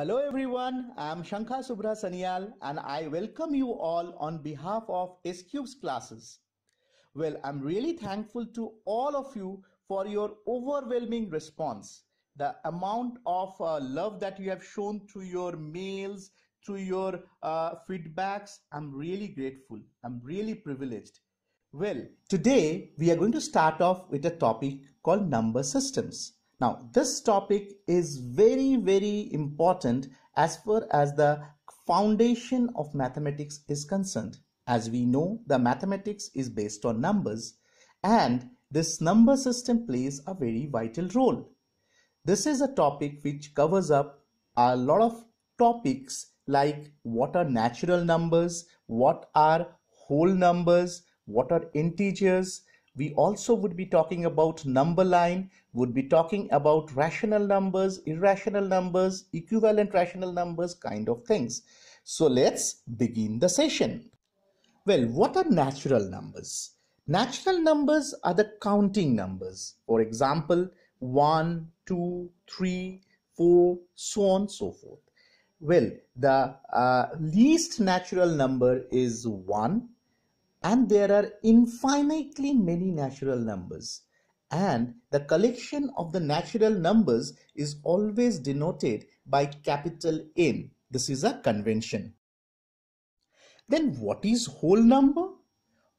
Hello everyone, I am Shankha Subra Sanyal and I welcome you all on behalf of S-Cubes classes. Well, I'm really thankful to all of you for your overwhelming response. The amount of uh, love that you have shown through your mails, through your uh, feedbacks, I'm really grateful. I'm really privileged. Well, today we are going to start off with a topic called number systems. Now, this topic is very, very important as far as the foundation of mathematics is concerned. As we know, the mathematics is based on numbers and this number system plays a very vital role. This is a topic which covers up a lot of topics like what are natural numbers, what are whole numbers, what are integers, we also would be talking about number line, would be talking about rational numbers, irrational numbers, equivalent rational numbers kind of things. So let's begin the session. Well, what are natural numbers? Natural numbers are the counting numbers. For example, 1, 2, 3, 4, so on so forth. Well, the uh, least natural number is 1 and there are infinitely many natural numbers and the collection of the natural numbers is always denoted by capital N. This is a convention. Then what is whole number?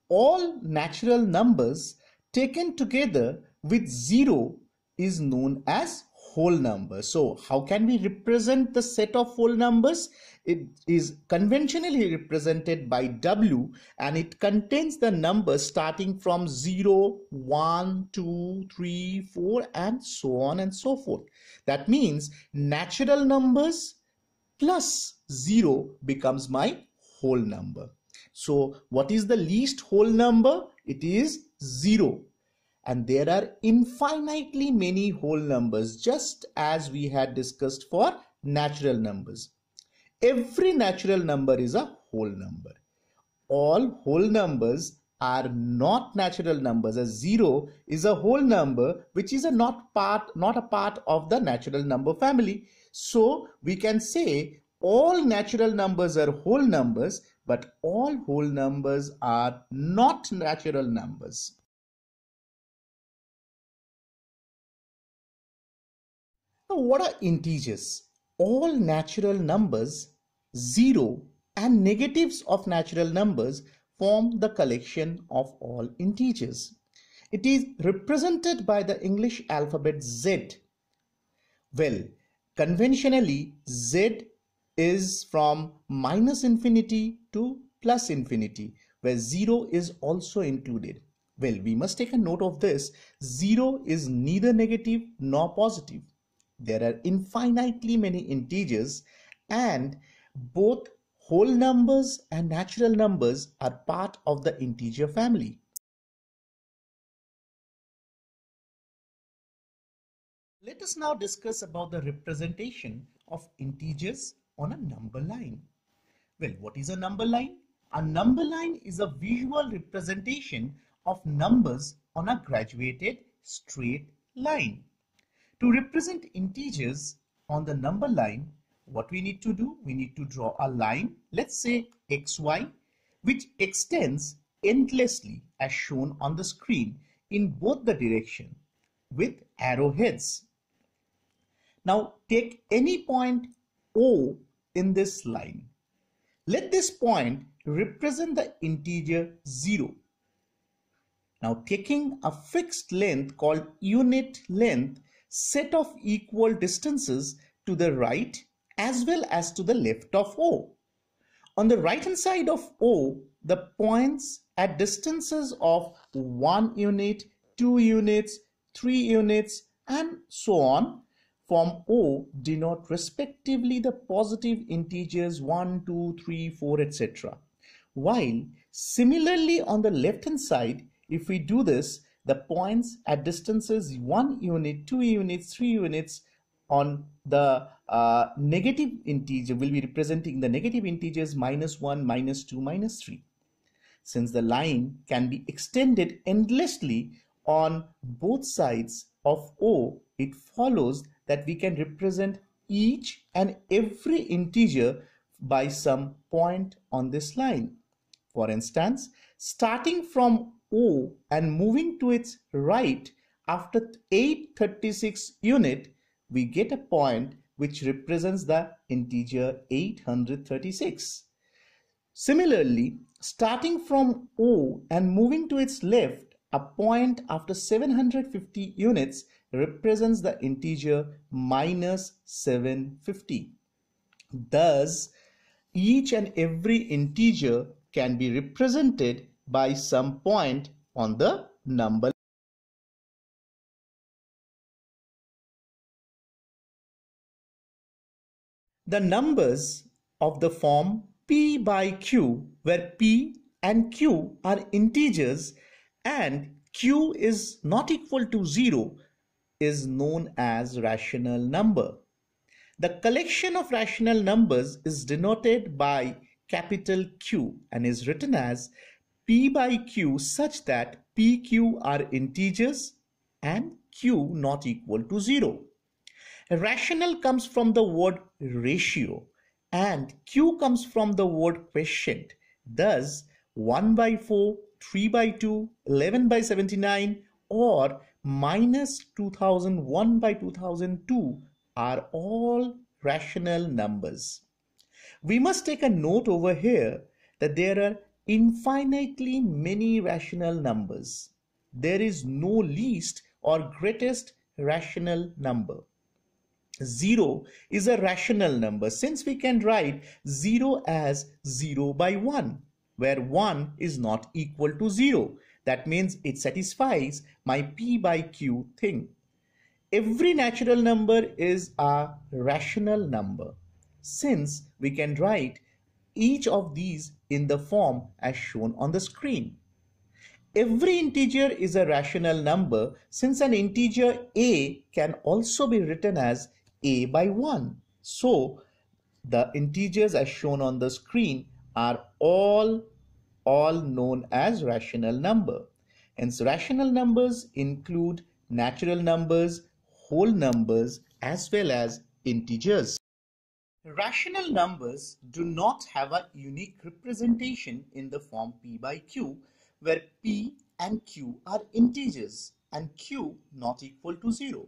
All natural numbers taken together with zero is known as whole number. So how can we represent the set of whole numbers? It is conventionally represented by W and it contains the numbers starting from 0, 1, 2, 3, 4 and so on and so forth. That means natural numbers plus 0 becomes my whole number. So what is the least whole number? It is 0 and there are infinitely many whole numbers just as we had discussed for natural numbers. Every natural number is a whole number. All whole numbers are not natural numbers a 0 is a whole number which is a not part not a part of the natural number family so we can say all natural numbers are whole numbers but all whole numbers are not natural numbers Now, what are integers? All natural numbers, 0 and negatives of natural numbers form the collection of all integers. It is represented by the English alphabet Z. Well, conventionally, Z is from minus infinity to plus infinity, where 0 is also included. Well, we must take a note of this. 0 is neither negative nor positive there are infinitely many integers and both whole numbers and natural numbers are part of the integer family. Let us now discuss about the representation of integers on a number line. Well, what is a number line? A number line is a visual representation of numbers on a graduated straight line. To represent integers on the number line, what we need to do, we need to draw a line, let's say xy, which extends endlessly as shown on the screen in both the direction with arrowheads. Now take any point O in this line. Let this point represent the integer 0. Now taking a fixed length called unit length, set of equal distances to the right as well as to the left of O. On the right hand side of O, the points at distances of 1 unit, 2 units, 3 units and so on from O denote respectively the positive integers 1, 2, 3, 4 etc. While similarly on the left hand side if we do this the points at distances 1 unit, 2 units, 3 units on the uh, negative integer will be representing the negative integers minus 1, minus 2, minus 3. Since the line can be extended endlessly on both sides of O, it follows that we can represent each and every integer by some point on this line. For instance, starting from O and moving to its right after 836 unit, we get a point which represents the integer 836. Similarly, starting from O and moving to its left, a point after 750 units represents the integer minus 750. Thus, each and every integer can be represented by some point on the number The numbers of the form p by q where p and q are integers and q is not equal to 0 is known as rational number. The collection of rational numbers is denoted by capital Q and is written as P by Q such that PQ are integers and Q not equal to 0. Rational comes from the word ratio and Q comes from the word quotient. Thus, 1 by 4, 3 by 2, 11 by 79 or minus 2001 by 2002 are all rational numbers. We must take a note over here that there are infinitely many rational numbers. There is no least or greatest rational number. 0 is a rational number since we can write 0 as 0 by 1 where 1 is not equal to 0. That means it satisfies my p by q thing. Every natural number is a rational number since we can write each of these in the form as shown on the screen. Every integer is a rational number since an integer a can also be written as a by 1. So the integers as shown on the screen are all all known as rational number. Hence rational numbers include natural numbers, whole numbers as well as integers. Rational numbers do not have a unique representation in the form p by q where p and q are integers and q not equal to 0.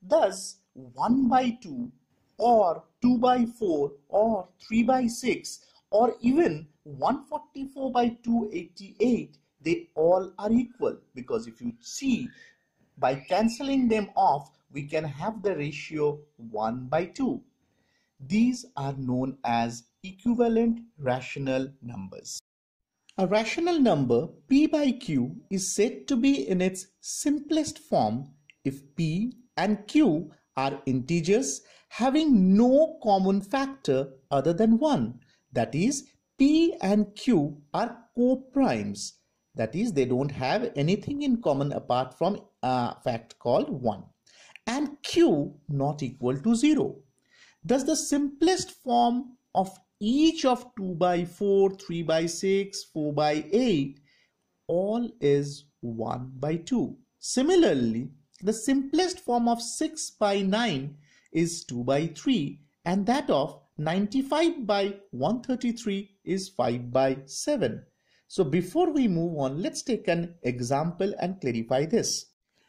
Thus 1 by 2 or 2 by 4 or 3 by 6 or even 144 by 288 they all are equal because if you see by cancelling them off we can have the ratio 1 by 2 these are known as equivalent rational numbers. A rational number p by q is said to be in its simplest form if p and q are integers having no common factor other than 1. That is, p and q are co-primes. That is, they don't have anything in common apart from a fact called 1. And q not equal to 0. Thus, the simplest form of each of 2 by 4, 3 by 6, 4 by 8, all is 1 by 2. Similarly, the simplest form of 6 by 9 is 2 by 3 and that of 95 by 133 is 5 by 7. So before we move on, let's take an example and clarify this.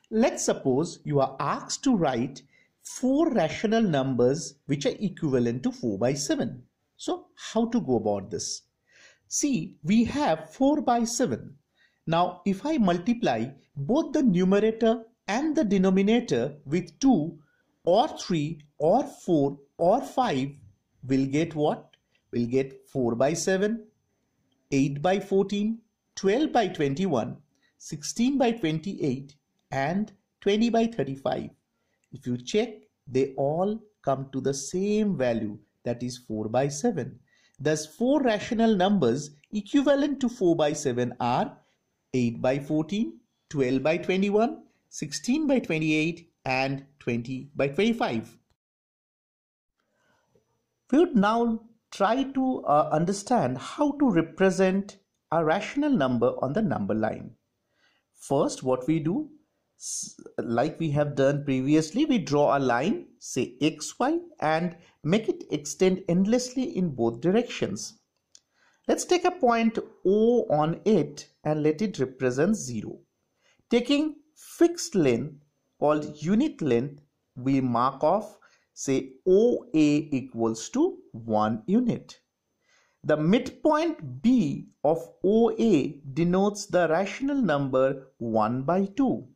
Let's suppose you are asked to write four rational numbers which are equivalent to 4 by 7. So how to go about this? See, we have 4 by 7. Now, if I multiply both the numerator and the denominator with 2 or 3 or 4 or 5, we'll get what? We'll get 4 by 7, 8 by 14, 12 by 21, 16 by 28 and 20 by 35. If you check, they all come to the same value that is 4 by 7. Thus, four rational numbers equivalent to 4 by 7 are 8 by 14, 12 by 21, 16 by 28 and 20 by 25. We would now try to uh, understand how to represent a rational number on the number line. First, what we do, like we have done previously we draw a line say xy and make it extend endlessly in both directions let's take a point o on it and let it represent 0 taking fixed length called unit length we mark off say oa equals to 1 unit the midpoint B of OA denotes the rational number 1 by 2.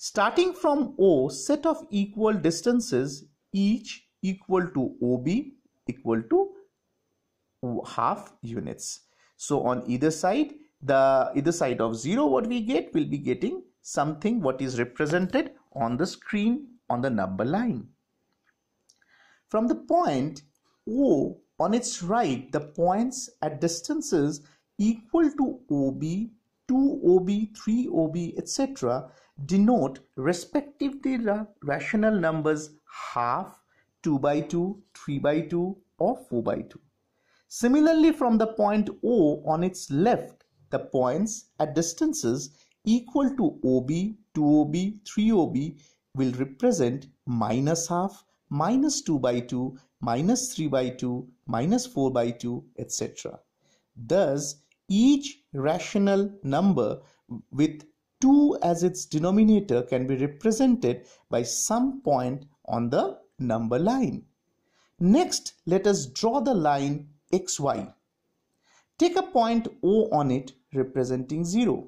Starting from O, set of equal distances each equal to OB equal to half units. So on either side, the either side of 0 what we get will be getting something what is represented on the screen on the number line. From the point O on its right, the points at distances equal to OB 2OB, 3OB, etc. denote respectively rational numbers half, 2 by 2, 3 by 2 or 4 by 2. Similarly, from the point O on its left, the points at distances equal to OB, 2OB, 3OB will represent minus half, minus 2 by 2, minus 3 by 2, minus 4 by 2, etc. Thus, each rational number with 2 as its denominator can be represented by some point on the number line. Next, let us draw the line xy. Take a point O on it representing 0.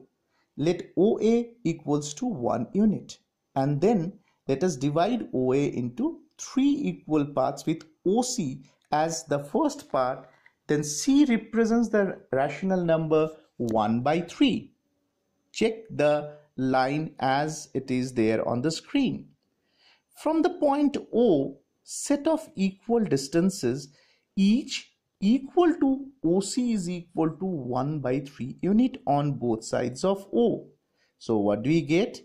Let OA equals to 1 unit and then let us divide OA into 3 equal parts with OC as the first part then C represents the rational number 1 by 3. Check the line as it is there on the screen. From the point O, set of equal distances, each equal to OC is equal to 1 by 3 unit on both sides of O. So what do we get?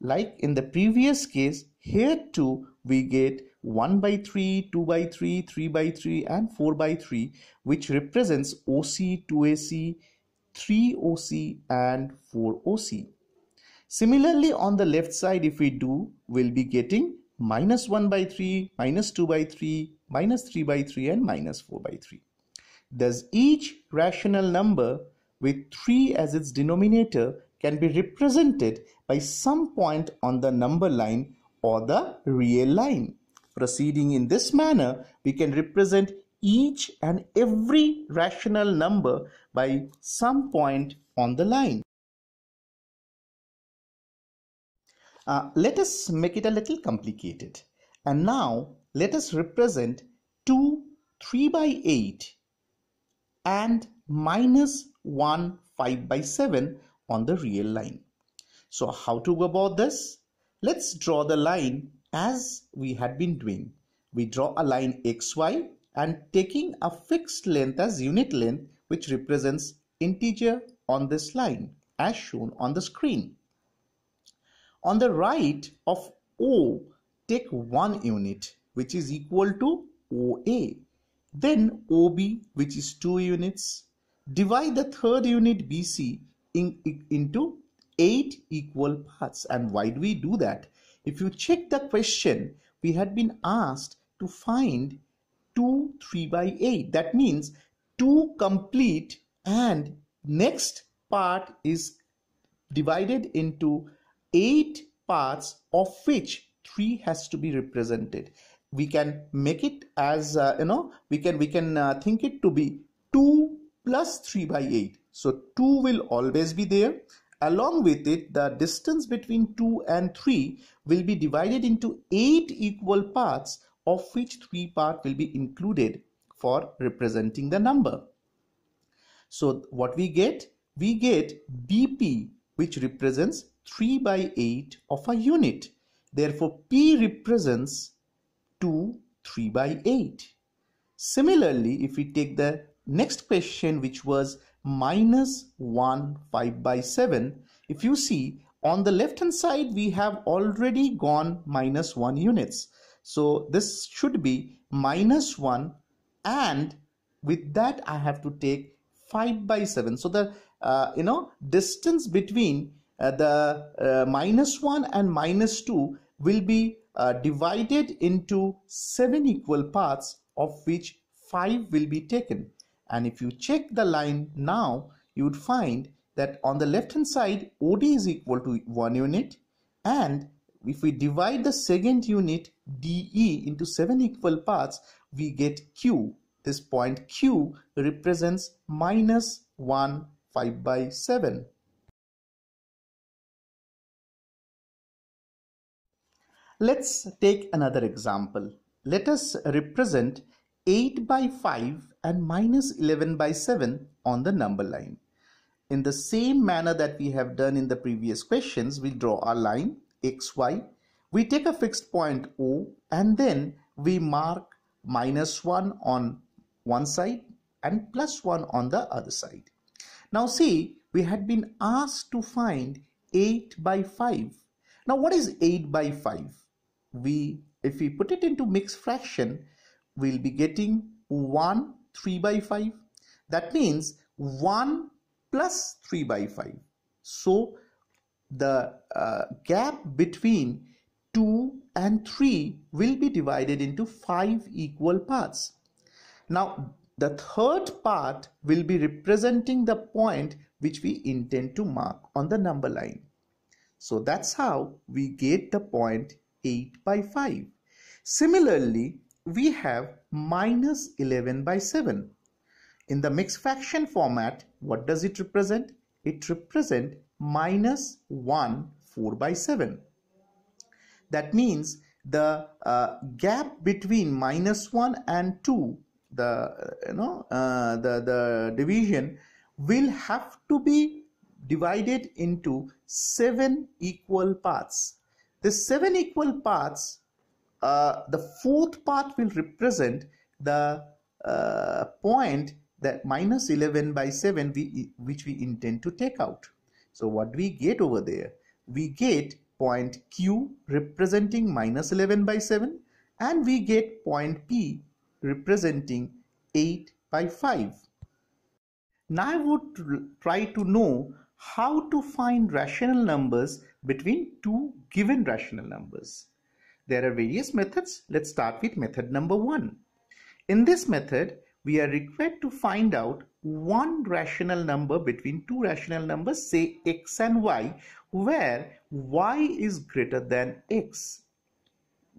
Like in the previous case, here too we get 1 by 3, 2 by 3, 3 by 3 and 4 by 3 which represents OC, 2AC, 3OC and 4OC. Similarly, on the left side, if we do, we'll be getting minus 1 by 3, minus 2 by 3, minus 3 by 3 and minus 4 by 3. Thus, each rational number with 3 as its denominator can be represented by some point on the number line or the real line. Proceeding in this manner, we can represent each and every rational number by some point on the line. Uh, let us make it a little complicated. And now let us represent 2, 3 by 8 and minus 1, 5 by 7 on the real line. So how to go about this? Let's draw the line as we had been doing. We draw a line xy and taking a fixed length as unit length which represents integer on this line as shown on the screen. On the right of O, take one unit which is equal to OA. Then OB which is two units. Divide the third unit BC in, in, into eight equal parts. And why do we do that? If you check the question, we had been asked to find 2 3 by 8 that means 2 complete and next part is divided into 8 parts of which 3 has to be represented we can make it as uh, you know we can we can uh, think it to be 2 plus 3 by 8 so 2 will always be there along with it the distance between 2 and 3 will be divided into 8 equal parts of which three part will be included for representing the number. So what we get? We get BP which represents 3 by 8 of a unit. Therefore P represents 2 3 by 8. Similarly, if we take the next question which was minus 1 5 by 7, if you see on the left hand side we have already gone minus 1 units so this should be minus 1 and with that I have to take 5 by 7 so the uh, you know distance between uh, the uh, minus 1 and minus 2 will be uh, divided into 7 equal parts of which 5 will be taken and if you check the line now you would find that on the left hand side OD is equal to 1 unit and if we divide the second unit DE into seven equal parts, we get Q. This point Q represents minus 1 5 by 7. Let's take another example. Let us represent 8 by 5 and minus 11 by 7 on the number line. In the same manner that we have done in the previous questions, we will draw a line xy, we take a fixed point O and then we mark minus 1 on one side and plus 1 on the other side. Now see, we had been asked to find 8 by 5. Now what is 8 by 5? We, if we put it into mixed fraction, we'll be getting 1 3 by 5. That means 1 plus 3 by 5. So the uh, gap between 2 and 3 will be divided into 5 equal parts. Now the third part will be representing the point which we intend to mark on the number line. So that's how we get the point 8 by 5. Similarly, we have minus 11 by 7. In the mixed fraction format, what does it represent? it represent minus 1 4 by 7 that means the uh, gap between minus 1 and 2 the you know uh, the the division will have to be divided into seven equal parts the seven equal parts uh, the fourth part will represent the uh, point that minus 11 by 7 we, which we intend to take out. So what we get over there? We get point Q representing minus 11 by 7 and we get point P representing 8 by 5. Now I would try to know how to find rational numbers between two given rational numbers. There are various methods. Let's start with method number one. In this method, we are required to find out one rational number between two rational numbers say x and y where y is greater than x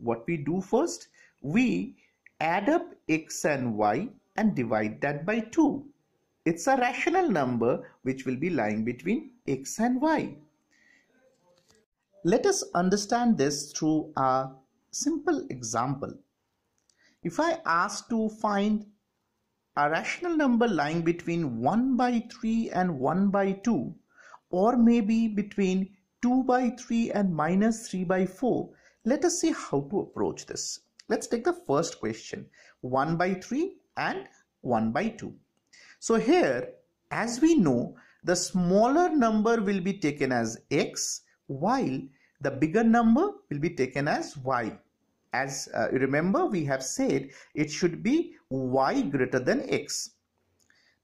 what we do first we add up x and y and divide that by 2 it's a rational number which will be lying between x and y let us understand this through a simple example if i ask to find a rational number lying between 1 by 3 and 1 by 2 or maybe between 2 by 3 and minus 3 by 4 let us see how to approach this let's take the first question 1 by 3 and 1 by 2 so here as we know the smaller number will be taken as x while the bigger number will be taken as y as uh, remember we have said it should be y greater than x.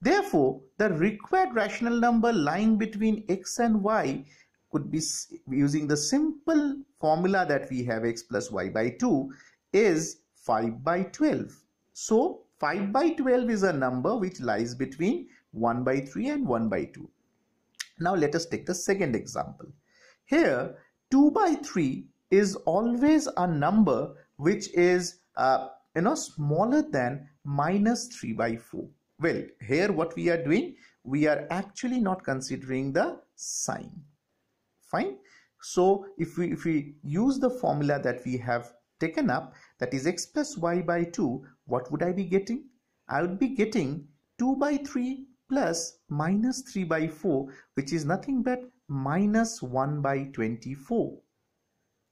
Therefore, the required rational number lying between x and y could be using the simple formula that we have x plus y by 2 is 5 by 12. So 5 by 12 is a number which lies between 1 by 3 and 1 by 2. Now let us take the second example. Here 2 by 3 is always a number which is uh, you know smaller than minus 3 by 4 well here what we are doing we are actually not considering the sign fine so if we if we use the formula that we have taken up that is x plus y by 2 what would i be getting i would be getting 2 by 3 plus minus 3 by 4 which is nothing but minus 1 by 24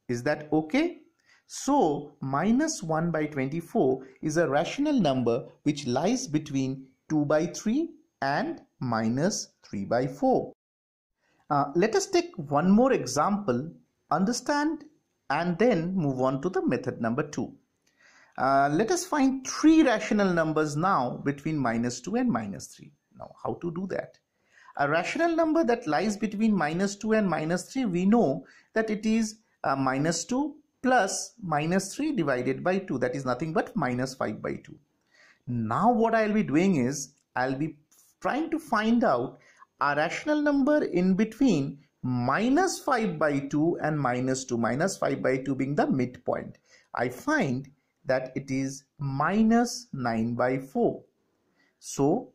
is that okay? So minus 1 by 24 is a rational number which lies between 2 by 3 and minus 3 by 4. Uh, let us take one more example, understand and then move on to the method number 2. Uh, let us find three rational numbers now between minus 2 and minus 3. Now how to do that? A rational number that lies between minus 2 and minus 3 we know that it is uh, minus 2 plus minus 3 divided by 2 that is nothing but minus 5 by 2. Now what I'll be doing is I'll be trying to find out a rational number in between minus 5 by 2 and minus 2 minus 5 by 2 being the midpoint. I find that it is minus 9 by 4. So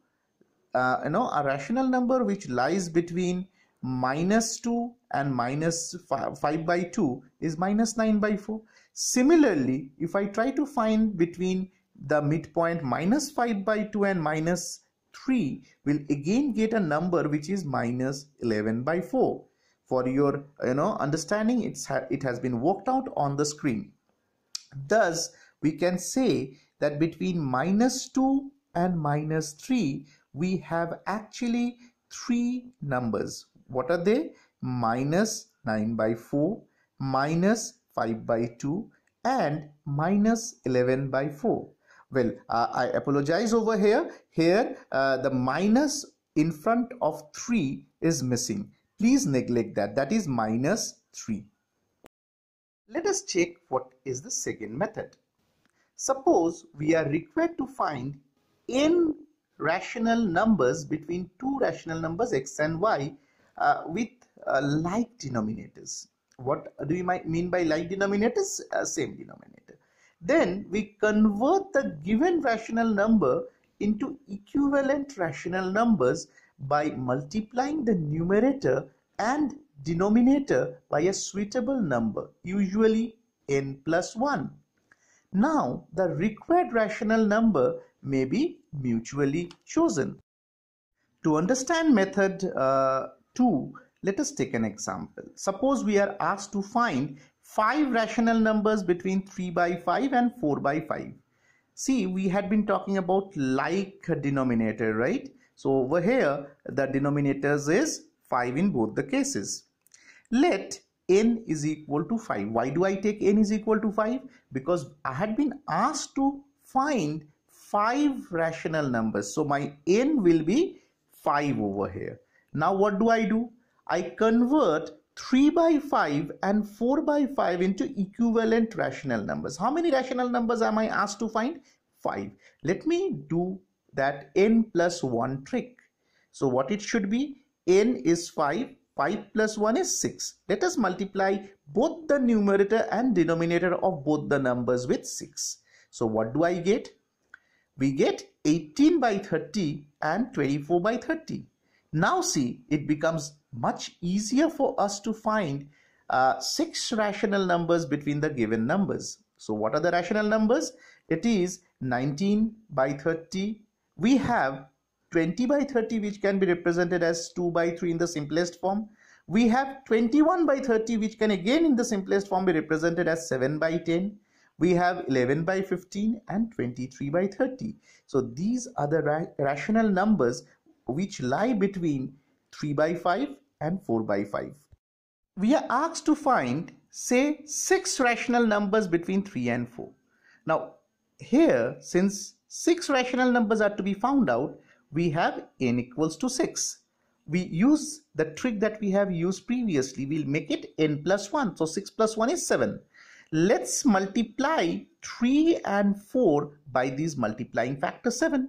uh, you know a rational number which lies between minus 2 and minus 5 by 2 is minus 9 by 4. Similarly, if I try to find between the midpoint minus 5 by 2 and minus 3, will again get a number which is minus 11 by 4. For your you know understanding, it's ha it has been worked out on the screen. Thus, we can say that between minus 2 and minus 3, we have actually three numbers. What are they? minus 9 by 4, minus 5 by 2 and minus 11 by 4. Well, uh, I apologize over here. Here, uh, the minus in front of 3 is missing. Please neglect that. That is minus 3. Let us check what is the second method. Suppose we are required to find n rational numbers between two rational numbers x and y uh, with uh, like denominators. What do we mean by like denominators? Uh, same denominator. Then we convert the given rational number into equivalent rational numbers by multiplying the numerator and denominator by a suitable number, usually n plus 1. Now, the required rational number may be mutually chosen. To understand method uh, 2, let us take an example. Suppose we are asked to find 5 rational numbers between 3 by 5 and 4 by 5. See, we had been talking about like denominator, right? So over here, the denominators is 5 in both the cases. Let n is equal to 5. Why do I take n is equal to 5? Because I had been asked to find 5 rational numbers. So my n will be 5 over here. Now what do I do? I convert 3 by 5 and 4 by 5 into equivalent rational numbers. How many rational numbers am I asked to find? 5. Let me do that n plus 1 trick. So what it should be? n is 5, 5 plus 1 is 6. Let us multiply both the numerator and denominator of both the numbers with 6. So what do I get? We get 18 by 30 and 24 by 30. Now see, it becomes much easier for us to find uh, six rational numbers between the given numbers. So what are the rational numbers? It is 19 by 30. We have 20 by 30 which can be represented as 2 by 3 in the simplest form. We have 21 by 30 which can again in the simplest form be represented as 7 by 10 we have 11 by 15 and 23 by 30 so these are the ra rational numbers which lie between 3 by 5 and 4 by 5. We are asked to find say 6 rational numbers between 3 and 4. Now here since 6 rational numbers are to be found out we have n equals to 6. We use the trick that we have used previously we'll make it n plus 1 so 6 plus 1 is 7. Let's multiply 3 and 4 by these multiplying factor 7.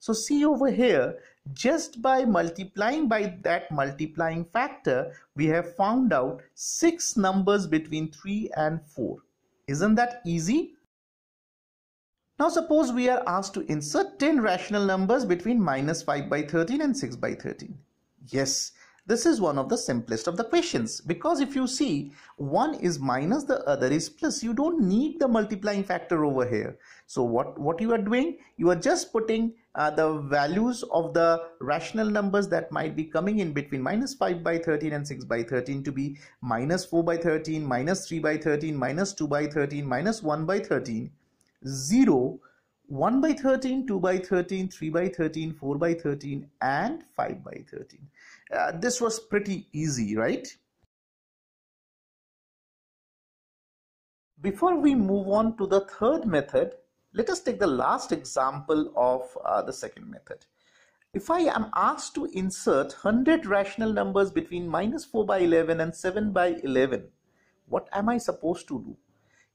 So see over here, just by multiplying by that multiplying factor, we have found out six numbers between 3 and 4. Isn't that easy? Now suppose we are asked to insert 10 rational numbers between minus 5 by 13 and 6 by 13. Yes, this is one of the simplest of the questions because if you see one is minus the other is plus you don't need the multiplying factor over here. So what, what you are doing? You are just putting the values of the rational numbers that might be coming in between minus 5 by 13 and 6 by 13 to be minus 4 by 13, minus 3 by 13, minus 2 by 13, minus 1 by 13, 0, 1 by 13, 2 by 13, 3 by 13, 4 by 13 and 5 by 13. Uh, this was pretty easy, right? Before we move on to the third method, let us take the last example of uh, the second method. If I am asked to insert 100 rational numbers between minus 4 by 11 and 7 by 11, what am I supposed to do?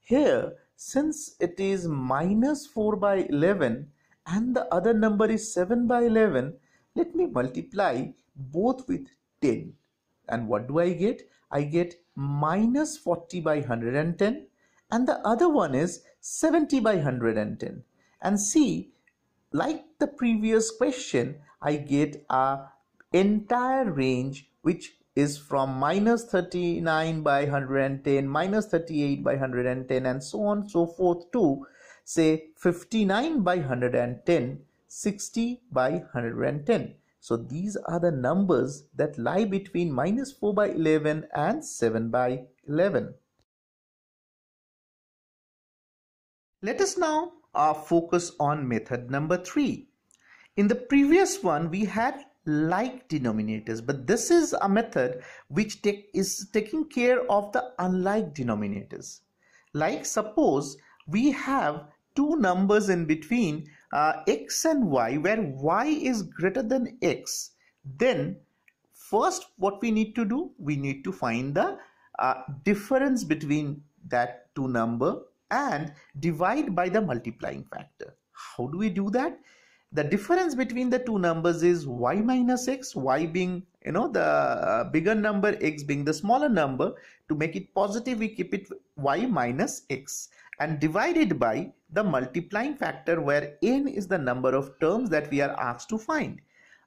Here, since it is minus 4 by 11 and the other number is 7 by 11, let me multiply both with 10. And what do I get? I get minus 40 by 110 and the other one is 70 by 110 and see like the previous question I get a entire range which is from minus 39 by 110 minus 38 by 110 and so on so forth to say 59 by 110 60 by 110 so these are the numbers that lie between minus 4 by 11 and 7 by 11 Let us now uh, focus on method number three. In the previous one, we had like denominators, but this is a method which take, is taking care of the unlike denominators. Like suppose we have two numbers in between uh, x and y where y is greater than x then first what we need to do we need to find the uh, difference between that two number and divide by the multiplying factor. How do we do that? The difference between the two numbers is y minus x, y being you know the uh, bigger number, x being the smaller number. To make it positive, we keep it y minus x and divided by the multiplying factor where n is the number of terms that we are asked to find.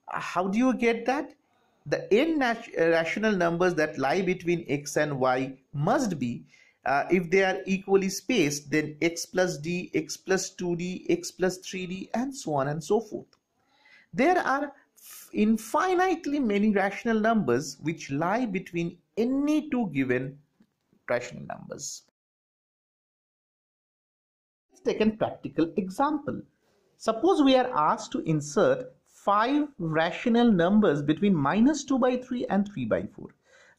How do you get that? The n uh, rational numbers that lie between x and y must be uh, if they are equally spaced then x plus d x plus 2d x plus 3d and so on and so forth there are infinitely many rational numbers which lie between any two given rational numbers let's take an practical example suppose we are asked to insert five rational numbers between minus 2 by 3 and 3 by 4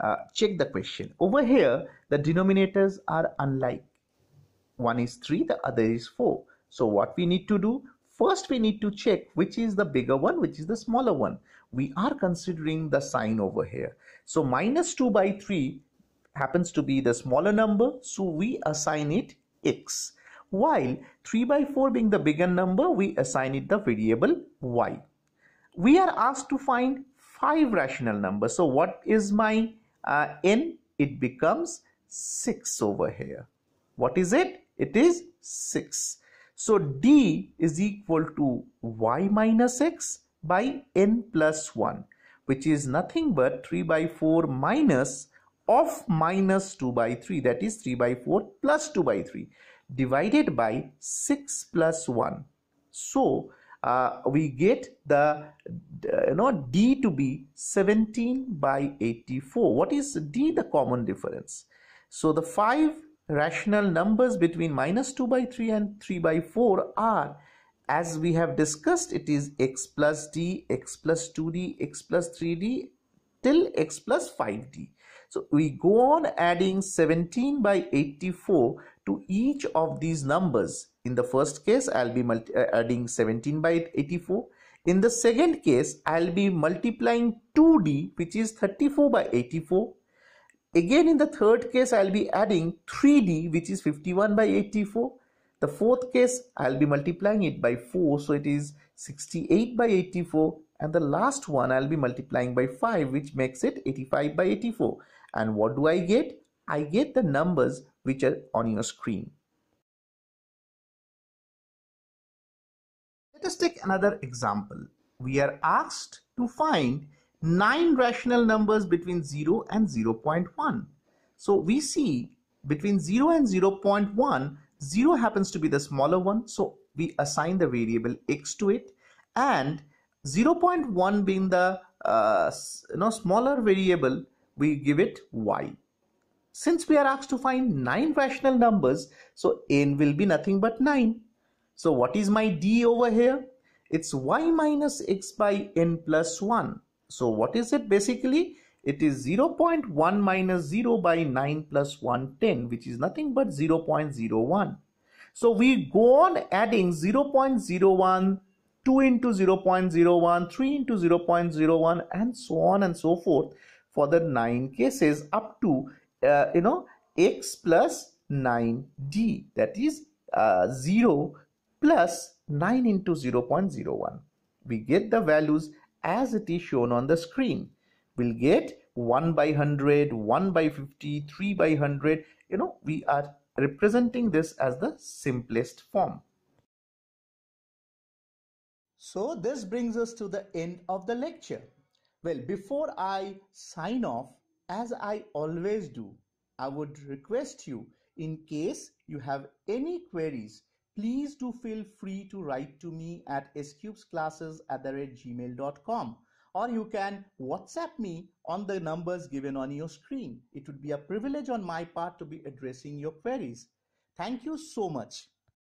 uh, check the question over here the denominators are unlike one is 3 the other is 4 so what we need to do first we need to check which is the bigger one which is the smaller one we are considering the sign over here so minus 2 by 3 happens to be the smaller number so we assign it x while 3 by 4 being the bigger number we assign it the variable y we are asked to find five rational numbers so what is my uh, n, it becomes 6 over here. What is it? It is 6. So d is equal to y minus x by n plus 1 which is nothing but 3 by 4 minus of minus 2 by 3 that is 3 by 4 plus 2 by 3 divided by 6 plus 1. So uh, we get the you know D to be 17 by 84. What is D the common difference? So the five rational numbers between minus 2 by 3 and 3 by 4 are as we have discussed it is x plus d, x plus 2d, x plus 3d till x plus 5d. So we go on adding 17 by 84 to each of these numbers. In the first case, I'll be uh, adding 17 by 84. In the second case, I'll be multiplying 2D, which is 34 by 84. Again, in the third case, I'll be adding 3D, which is 51 by 84. The fourth case, I'll be multiplying it by 4. So it is 68 by 84 and the last one I'll be multiplying by 5 which makes it 85 by 84 and what do I get? I get the numbers which are on your screen. Let us take another example. We are asked to find 9 rational numbers between 0 and 0 0.1. So we see between 0 and 0 0.1, 0 happens to be the smaller one. So we assign the variable x to it and 0.1 being the uh, you know smaller variable we give it y since we are asked to find nine rational numbers so n will be nothing but 9 so what is my d over here it's y minus x by n plus 1 so what is it basically it is 0.1 minus 0 by 9 plus 110 which is nothing but 0.01 so we go on adding 0.01, 2 into 0.01, 3 into 0.01 and so on and so forth for the 9 cases up to uh, you know x plus 9d that is uh, 0 plus 9 into 0.01. We get the values as it is shown on the screen. We'll get 1 by 100, 1 by 50, 3 by 100. You know, we are representing this as the simplest form. So this brings us to the end of the lecture. Well, before I sign off, as I always do, I would request you in case you have any queries, please do feel free to write to me at scubesclasses at gmail.com or you can WhatsApp me on the numbers given on your screen. It would be a privilege on my part to be addressing your queries. Thank you so much.